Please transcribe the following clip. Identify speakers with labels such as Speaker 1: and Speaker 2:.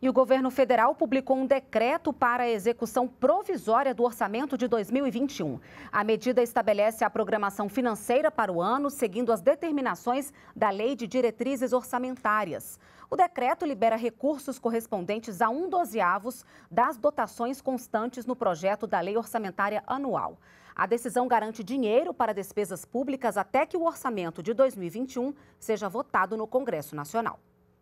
Speaker 1: E o governo federal publicou um decreto para a execução provisória do orçamento de 2021. A medida estabelece a programação financeira para o ano, seguindo as determinações da Lei de Diretrizes Orçamentárias. O decreto libera recursos correspondentes a um dozeavos das dotações constantes no projeto da Lei Orçamentária Anual. A decisão garante dinheiro para despesas públicas até que o orçamento de 2021 seja votado no Congresso Nacional.